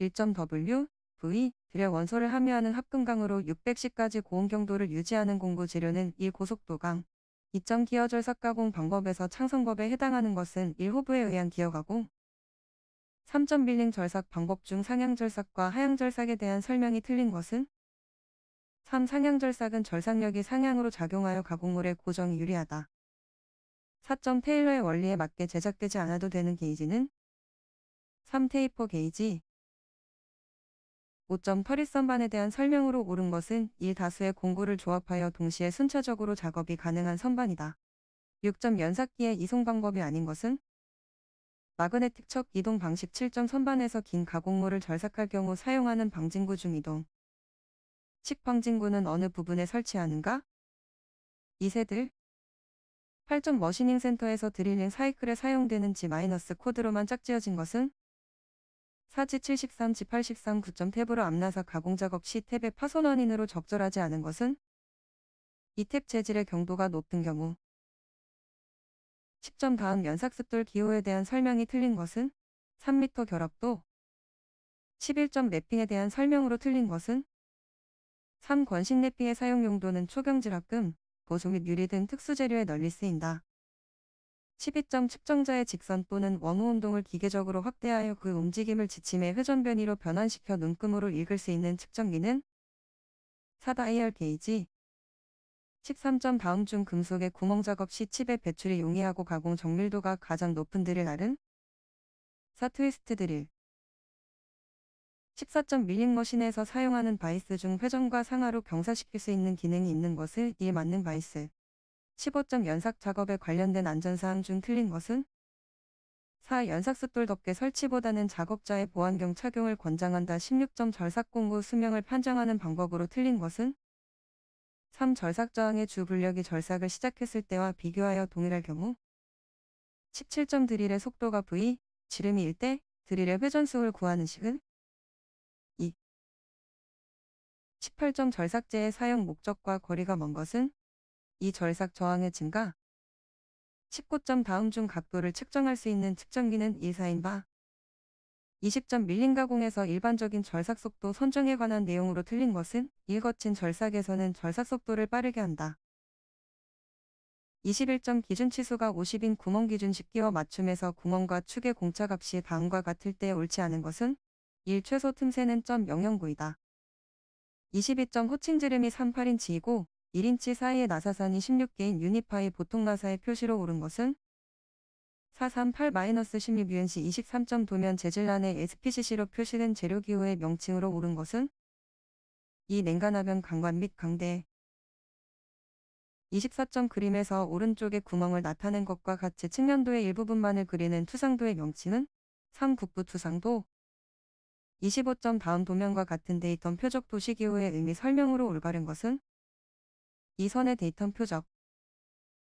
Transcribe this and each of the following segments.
1.W, V, 들의 원소를 함유하는 합금강으로 6 0 0까지 고온 경도를 유지하는 공구 재료는 1고속도강, 2점 기어절 삭가공 방법에서 창성법에 해당하는 것은 1호부에 의한 기어가고 3점 밀링 절삭 방법 중 상향절삭과 하향절삭에 대한 설명이 틀린 것은 3. 상향절삭은 절삭력이 상향으로 작용하여 가공물의 고정이 유리하다. 4점 테일러의 원리에 맞게 제작되지 않아도 되는 게이지는 3. 테이퍼 게이지, 5.8일선반에 대한 설명으로 옳은 것은 이 다수의 공구를 조합하여 동시에 순차적으로 작업이 가능한 선반이다. 6점 연삭기의 이송 방법이 아닌 것은 마그네틱 척 이동 방식 7점 선반에서 긴 가공물을 절삭할 경우 사용하는 방진구 중 이동. 식방진구는 어느 부분에 설치하는가? 2세들 8점 머시닝 센터에서 드릴링 사이클에 사용되는 G-코드로만 짝지어진 것은 사지 7 3지8 3 9점 탭으로 앞나서 가공 작업 시 탭의 파손 원인으로 적절하지 않은 것은 이 탭 재질의 경도가 높은 경우 10점 다음 연삭습돌 기호에 대한 설명이 틀린 것은 3m 결합도 11점 랩핑에 대한 설명으로 틀린 것은 3. 권식 랩핑의 사용 용도는 초경질합금, 보조 및 유리 등 특수재료에 널리 쓰인다. 12점 측정자의 직선 또는 원호 운동을 기계적으로 확대하여 그 움직임을 지침의 회전 변이로 변환시켜 눈금으로 읽을 수 있는 측정기는 4다이 r 게이지 13점 다음 중 금속의 구멍 작업 시 칩의 배출이 용이하고 가공 정밀도가 가장 높은 드릴 알은 4 트위스트 드릴 14점 밀링 머신에서 사용하는 바이스 중 회전과 상하로 경사시킬 수 있는 기능이 있는 것을 이에 맞는 바이스 15점 연삭 작업에 관련된 안전사항 중 틀린 것은 4. 연삭숫돌 덮개 설치보다는 작업자의 보안경 착용을 권장한다. 16점 절삭공구 수명을 판정하는 방법으로 틀린 것은 3. 절삭저항의 주 분력이 절삭을 시작했을 때와 비교하여 동일할 경우 17점 드릴의 속도가 V, 지름이 1대 드릴의 회전수를 구하는 식은 2. 18점 절삭제의 사용 목적과 거리가 먼 것은 이 절삭 저항의 증가 19점 다음 중 각도를 측정할 수 있는 측정기는 1사인 바 20점 밀린 가공에서 일반적인 절삭 속도 선정에 관한 내용으로 틀린 것은 일거친 절삭에서는 절삭 속도를 빠르게 한다. 21점 기준 치수가 50인 구멍 기준 1 0기와 맞춤에서 구멍과 축의 공차값이 다음과 같을 때 옳지 않은 것은 1 최소 틈새는 .009이다. 22점 호칭 지름이 38인치이고 1인치 사이의 나사산이 16개인 유니파의 보통 나사의 표시로 오른 것은 438-16UNC 23.도면 재질란의 SPCC로 표시된 재료기호의 명칭으로 오른 것은 이 냉간화변 강관 및 강대 24점 그림에서 오른쪽의 구멍을 나타낸 것과 같이 측면도의 일부분만을 그리는 투상도의 명칭은 상국부 투상도 25점 다음 도면과 같은 데이던 표적 도시기호의 의미 설명으로 올바른 것은 이선의 데이터 표적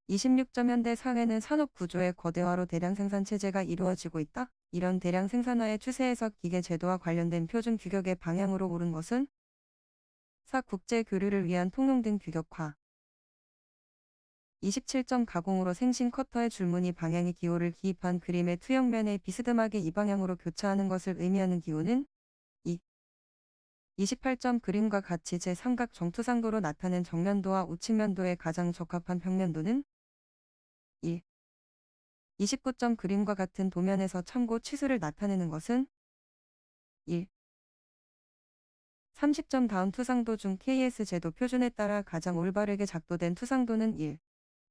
26점연대 사회는 산업 구조의 거대화로 대량 생산 체제가 이루어지고 있다. 이런 대량 생산화의 추세에서 기계 제도와 관련된 표준 규격의 방향으로 오른 것은 사 국제 교류를 위한 통용 등 규격화 27점 가공으로 생신 커터의 줄무늬 방향의 기호를 기입한 그림의 투영면에 비스듬하게 이 방향으로 교차하는 것을 의미하는 기호는 28점 그림과 같이 제삼각 정투상도로 나타낸 정면도와 우측면도에 가장 적합한 평면도는 1. 29점 그림과 같은 도면에서 참고 치수를 나타내는 것은 1. 30점 다음 투상도 중 KS 제도 표준에 따라 가장 올바르게 작도된 투상도는 1.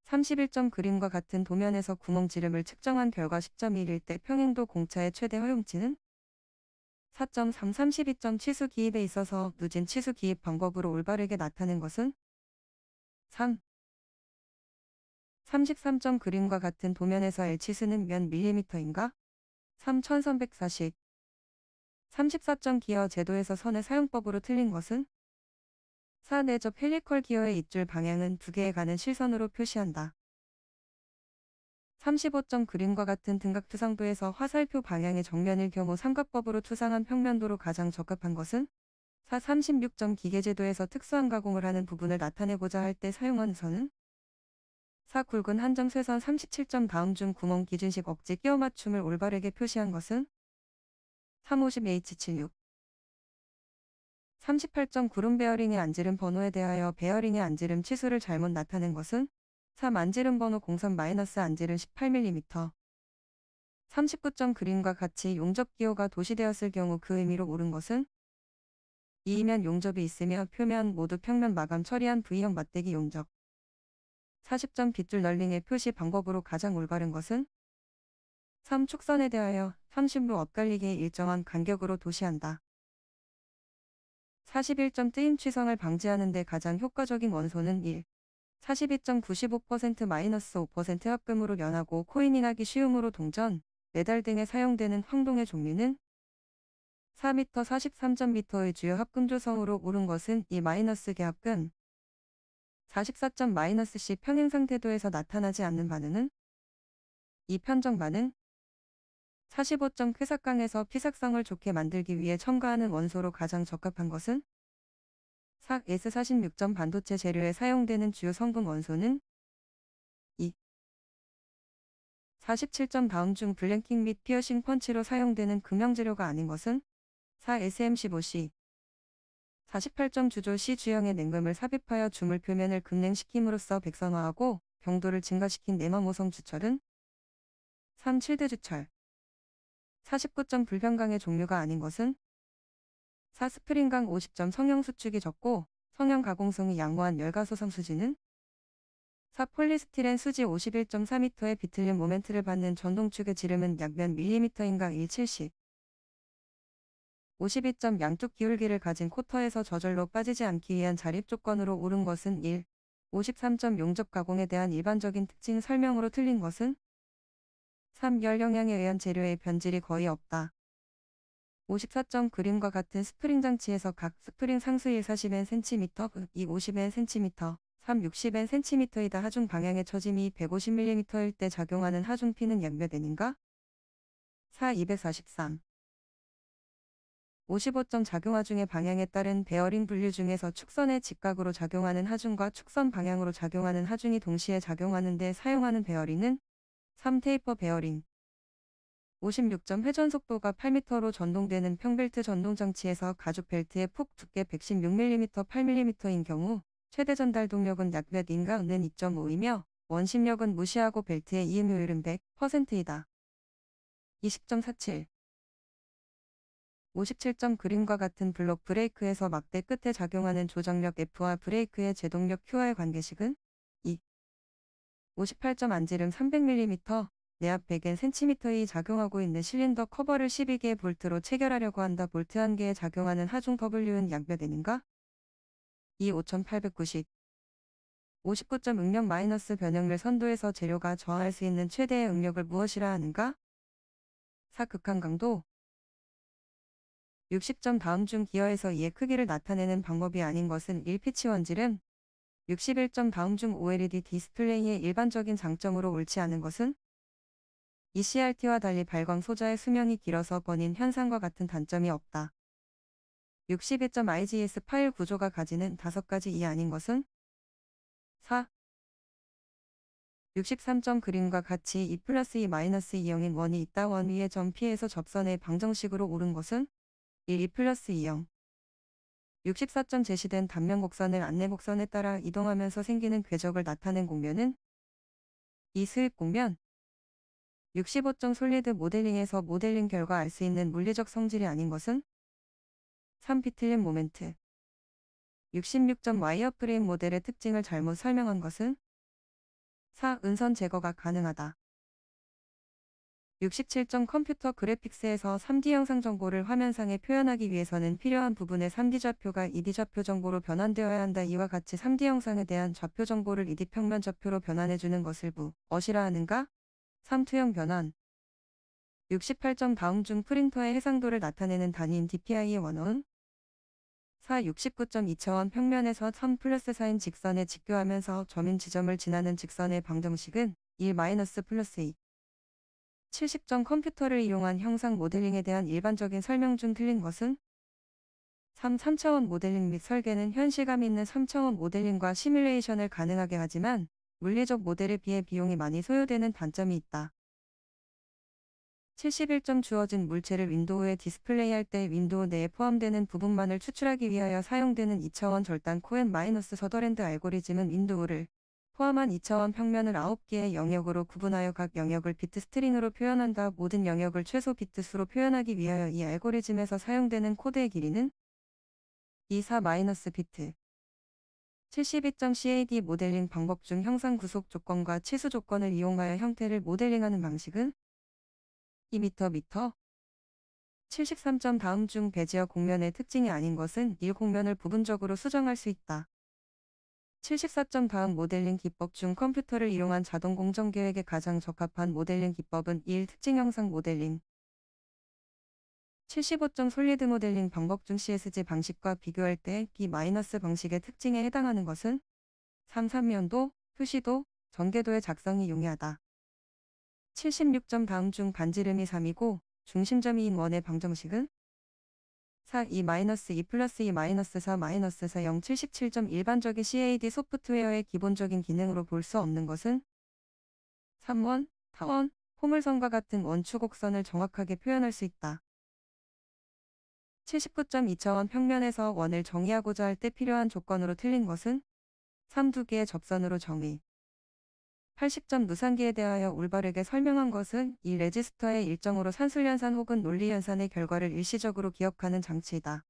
31점 그림과 같은 도면에서 구멍 지름을 측정한 결과 10.1일 때 평행도 공차의 최대 허용치는 4.3 3 2 치수 기입에 있어서 누진 치수 기입 방법으로 올바르게 나타낸 것은 3. 3 3 그림과 같은 도면에서 L치수는 몇 밀리미터인가? 3140 3 4 기어 제도에서 선의 사용법으로 틀린 것은? 4. 내저 헬리컬 기어의 입줄 방향은 두 개에 가는 실선으로 표시한다. 35점 그림과 같은 등각 투상도에서 화살표 방향의 정면일 경우 삼각법으로 투상한 평면도로 가장 적합한 것은 4. 36점 기계제도에서 특수한 가공을 하는 부분을 나타내고자 할 때 사용한 선은 4. 굵은 한정 쇠선 37점 다음 중 구멍 기준식 억지 끼어 맞춤을 올바르게 표시한 것은 350H76 38점 구름 베어링의 안지름 번호에 대하여 베어링의 안지름 치수를 잘못 나타낸 것은 3. 안지름 번호 공선 마이너스 안지름 18mm 39점 그림과 같이 용접 기호가 도시되었을 경우 그 의미로 옳은 것은 2면 용접이 있으며 표면 모두 평면 마감 처리한 V형 맞대기 용접 40점 빗줄 널링의 표시 방법으로 가장 올바른 것은 3. 축선에 대하여 30로 엇갈리게 일정한 간격으로 도시한다. 41점 뜨임 취성을 방지하는 데 가장 효과적인 원소는 1. 42.95% 마이너스 5% 합금으로 연하고 코인이나기 쉬움으로 동전, 메달 네 등에 사용되는 황동의 종류는 4m 43.m의 주요 합금 조성으로 오른 것은 이 마이너스 계합금 44.-C 마이너스 평행 상태도에서 나타나지 않는 반응은 이편정 반응 45점 쾌삭강에서 피삭성을 좋게 만들기 위해 첨가하는 원소로 가장 적합한 것은 삭 S46점 반도체 재료에 사용되는 주요 성분 원소는 2. 47점 다음 중 블랭킹 및 피어싱 펀치로 사용되는 금형 재료가 아닌 것은 4. SM15C 48점 주조 C 주형의 냉금을 삽입하여 주물 표면을 급냉시킴으로써 백선화하고 경도를 증가시킨 네마모성 주철은 3. 7대 주철 49점 불변강의 종류가 아닌 것은 사스프링강 50점 성형 수축이 적고 성형 가공성이 양호한 열가소성 수지는 4 폴리스티렌 수지 51.4m의 비틀린 모멘트를 받는 전동축의 지름은 약면 밀리미터인가 170 52점 양쪽 기울기를 가진 코터에서 저절로 빠지지 않기 위한 자립 조건으로 오른 것은 1. 53점 용접 가공에 대한 일반적인 특징 설명으로 틀린 것은 3. 열 영향에 의한 재료의 변질이 거의 없다. 54점 그림과 같은 스프링 장치에서 각 스프링 상수일 4 0 cm, 이5 0 cm, 3 6 0 cm이다 하중 방향의 처짐이 150mm일 때 작용하는 하중 P는 양몇 N인가? 4 243 55점 작용하중의 방향에 따른 베어링 분류 중에서 축선의 직각으로 작용하는 하중과 축선 방향으로 작용하는 하중이 동시에 작용하는데 사용하는 베어링은 3 테이퍼 베어링 56점 회전 속도가 8m로 전동되는 평벨트 전동장치에서 가죽 벨트의 폭 두께 116mm 8mm인 경우 최대 전달 동력은 약 몇 인가 은 2.5이며 원심력은 무시하고 벨트의 이음 효율은 100%이다. 20.47 57점 그림과 같은 블록 브레이크에서 막대 끝에 작용하는 조정력 F와 브레이크의 제동력 Q와의 관계식은 2. 58점 안지름 300mm, 내앞 100Ncm이 작용하고 있는 실린더 커버를 12개의 볼트로 체결하려고 한다. 볼트 1 개에 작용하는 하중 W는 양몇되는가2 5890 59점 응력 마이너스 변형률 선도에서 재료가 저항할 수 있는 최대의 응력을 무엇이라 하는가? 4 극한 강도 60점 다음 중 기어에서 이의 크기를 나타내는 방법이 아닌 것은 1피치 원질은 61점 다음 중 OLED 디스플레이의 일반적인 장점으로 옳지 않은 것은 ECRT와 달리 발광 소자의 수명이 길어서 번인 현상과 같은 단점이 없다. 62.IGS 파일 구조가 가지는 5가지 이 아닌 것은 4. 63점 그림과 같이 E 플러스 2 마이너스 2형인 원이 있다 원 위에 점 P에서 접선의 방정식으로 오른 것은 1 E 플러스 2형 64점 제시된 단면 곡선을 안내 곡선에 따라 이동하면서 생기는 궤적을 나타낸 곡면은 이 수입 곡면 6 5점 솔리드 모델링에서 모델링 결과 알 수 있는 물리적 성질이 아닌 것은 3피 틀린 모멘트 66점 와이어프레임 모델의 특징을 잘못 설명한 것은 4. 은선 제거가 가능하다. 67점 컴퓨터 그래픽스에서 3D 영상 정보를 화면상에 표현하기 위해서는 필요한 부분의 3D 좌표가 2D 좌표 정보로 변환되어야 한다. 이와 같이 3D 영상에 대한 좌표 정보를 2D 평면 좌표로 변환해주는 것을 부, 어시라 하는가? 3투형 변환 68점 다음 중 프린터의 해상도를 나타내는 단위인 DPI의 원원 4. 69.2 차원 평면에서 3 플러스 4인 직선에 직교하면서 점인 지점을 지나는 직선의 방정식은 1 마이너스 플러스 2. 70점 컴퓨터를 이용한 형상 모델링에 대한 일반적인 설명 중 틀린 것은 3. 3차원 모델링 및 설계는 현실감 있는 3차원 모델링과 시뮬레이션을 가능하게 하지만 물리적 모델에 비해 비용이 많이 소요되는 단점이 있다. 71점 주어진 물체를 윈도우에 디스플레이할 때 윈도우 내에 포함되는 부분만을 추출하기 위하여 사용되는 2차원 절단 코엔-서더랜드 마이너스 알고리즘은 윈도우를 포함한 2차원 평면을 9개의 영역으로 구분하여 각 영역을 비트 스트링으로 표현한다. 모든 영역을 최소 비트 수로 표현하기 위하여 이 알고리즘에서 사용되는 코드의 길이는 24-비트, 72.CAD 모델링 방법 중 형상 구속 조건과 치수 조건을 이용하여 형태를 모델링하는 방식은 2m 미터 73점 다음 중 배지어 공면의 특징이 아닌 것은 일공면을 부분적으로 수정할 수 있다. 74점 다음 모델링 기법 중 컴퓨터를 이용한 자동 공정 계획에 가장 적합한 모델링 기법은 일 특징 형상 모델링 75점 솔리드 모델링 방법 중 CSG 방식과 비교할 때 B- 방식의 특징에 해당하는 것은 33면도, 표시도, 전개도의 작성이 용이하다. 76점 다음 중 반지름이 3이고 중심점이 인 원의 방정식은 4, 2, 2 플러스 2, 마이너스 4, 마이너스 4, 0, 77점 일반적인 CAD 소프트웨어의 기본적인 기능으로 볼 수 없는 것은 3원, 타원, 호물선과 같은 원추곡선을 정확하게 표현할 수 있다. 79.2차원 평면에서 원을 정의하고자 할 때 필요한 조건으로 틀린 것은 3두기의 접선으로 정의. 80점 무산기에 대하여 올바르게 설명한 것은 이 레지스터의 일정으로 산술연산 혹은 논리연산의 결과를 일시적으로 기억하는 장치이다.